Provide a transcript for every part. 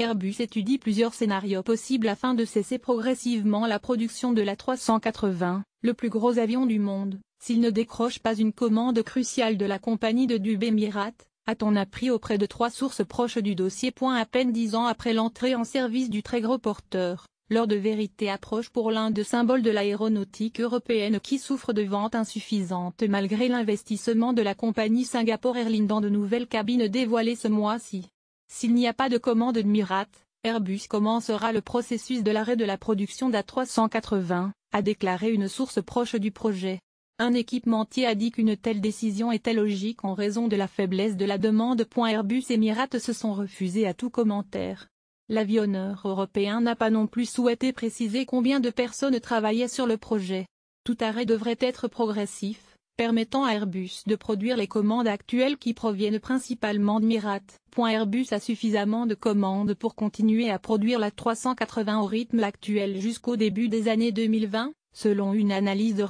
Airbus étudie plusieurs scénarios possibles afin de cesser progressivement la production de la 380, le plus gros avion du monde, s'il ne décroche pas une commande cruciale de la compagnie de dubé mirat a-t-on appris auprès de trois sources proches du dossier. Point à peine dix ans après l'entrée en service du très gros porteur, l'heure de vérité approche pour l'un des symboles de l'aéronautique européenne qui souffre de ventes insuffisantes malgré l'investissement de la compagnie Singapore Airlines dans de nouvelles cabines dévoilées ce mois-ci. S'il n'y a pas de commande de Mirat, Airbus commencera le processus de l'arrêt de la production d'A380, a déclaré une source proche du projet. Un équipementier a dit qu'une telle décision était logique en raison de la faiblesse de la demande. Airbus et Mirat se sont refusés à tout commentaire. L'avionneur européen n'a pas non plus souhaité préciser combien de personnes travaillaient sur le projet. Tout arrêt devrait être progressif, permettant à Airbus de produire les commandes actuelles qui proviennent principalement de Mirat. Airbus a suffisamment de commandes pour continuer à produire la 380 au rythme actuel jusqu'au début des années 2020, selon une analyse de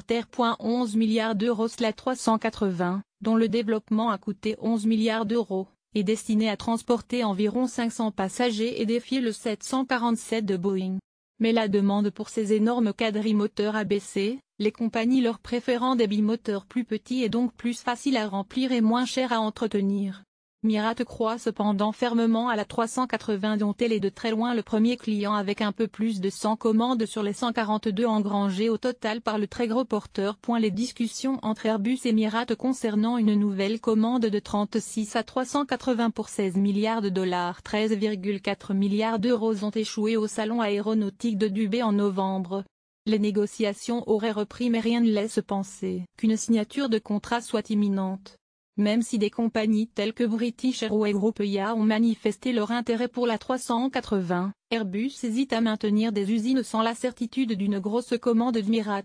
11 milliards d'euros la 380, dont le développement a coûté 11 milliards d'euros est destinée à transporter environ 500 passagers et défier le 747 de Boeing mais la demande pour ces énormes quadrimoteurs a baissé, les compagnies leur préférant des bimoteurs plus petits et donc plus faciles à remplir et moins chers à entretenir. Mirat croit cependant fermement à la 380 dont elle est de très loin le premier client avec un peu plus de 100 commandes sur les 142 engrangées au total par le très gros porteur. Les discussions entre Airbus et Mirat concernant une nouvelle commande de 36 à 380 pour 16 milliards de dollars 13,4 milliards d'euros ont échoué au salon aéronautique de Dubé en novembre. Les négociations auraient repris mais rien ne laisse penser qu'une signature de contrat soit imminente même si des compagnies telles que British Airways Europea ont manifesté leur intérêt pour la 380, Airbus hésite à maintenir des usines sans la certitude d'une grosse commande de Mirat.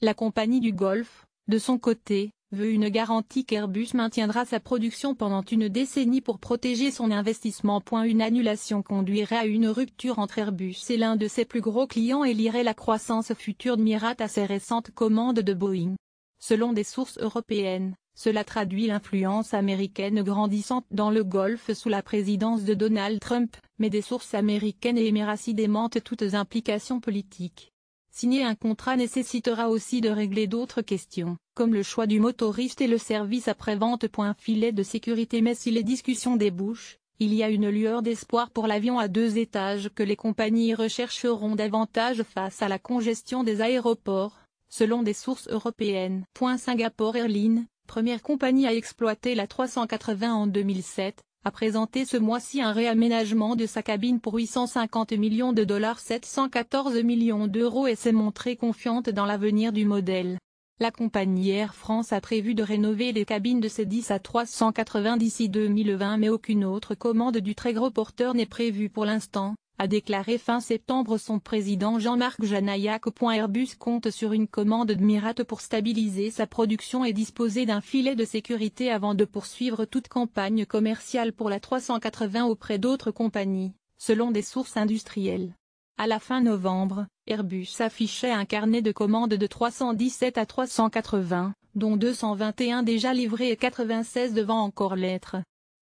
La compagnie du Golfe, de son côté, veut une garantie qu'Airbus maintiendra sa production pendant une décennie pour protéger son investissement. Une annulation conduirait à une rupture entre Airbus et l'un de ses plus gros clients et lirait la croissance future de Mirat à ses récentes commandes de Boeing. Selon des sources européennes, cela traduit l'influence américaine grandissante dans le Golfe sous la présidence de Donald Trump, mais des sources américaines et émiraties démentent toutes implications politiques. Signer un contrat nécessitera aussi de régler d'autres questions, comme le choix du motoriste et le service après-vente. Filet de sécurité Mais si les discussions débouchent, il y a une lueur d'espoir pour l'avion à deux étages que les compagnies rechercheront davantage face à la congestion des aéroports, selon des sources européennes. Singapore Airlines, première compagnie à exploiter la 380 en 2007, a présenté ce mois-ci un réaménagement de sa cabine pour 850 millions de dollars 714 millions d'euros et s'est montrée confiante dans l'avenir du modèle. La compagnie Air France a prévu de rénover les cabines de ses 10 à 380 d'ici 2020 mais aucune autre commande du très gros porteur n'est prévue pour l'instant, a déclaré fin septembre son président Jean-Marc Janaillac. Airbus compte sur une commande de Mirate pour stabiliser sa production et disposer d'un filet de sécurité avant de poursuivre toute campagne commerciale pour la 380 auprès d'autres compagnies, selon des sources industrielles. À la fin novembre, Airbus affichait un carnet de commandes de 317 à 380, dont 221 déjà livrés et 96 devant encore l'être.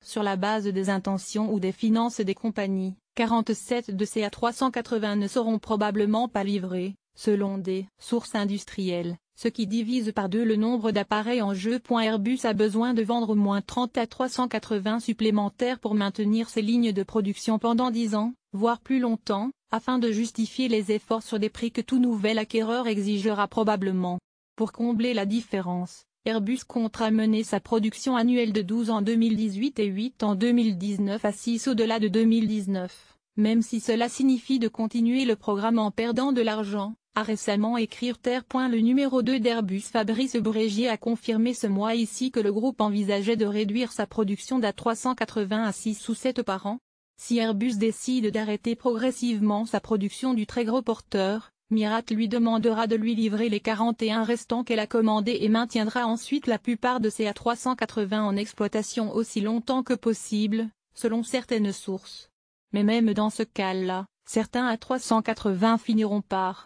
Sur la base des intentions ou des finances des compagnies, 47 de ces A380 ne seront probablement pas livrés, selon des sources industrielles, ce qui divise par deux le nombre d'appareils en jeu. Airbus a besoin de vendre au moins 30 à 380 supplémentaires pour maintenir ses lignes de production pendant 10 ans, voire plus longtemps, afin de justifier les efforts sur des prix que tout nouvel acquéreur exigera probablement. Pour combler la différence, Airbus compte ramener sa production annuelle de 12 en 2018 et 8 en 2019 à 6 au-delà de 2019, même si cela signifie de continuer le programme en perdant de l'argent, a récemment écrit Terre. Le numéro 2 d'Airbus Fabrice Brégier a confirmé ce mois ici que le groupe envisageait de réduire sa production d'à 380 à 6 ou 7 par an. Si Airbus décide d'arrêter progressivement sa production du très gros porteur, Mirat lui demandera de lui livrer les 41 restants qu'elle a commandés et maintiendra ensuite la plupart de ces A380 en exploitation aussi longtemps que possible, selon certaines sources. Mais même dans ce cas-là, certains A380 finiront par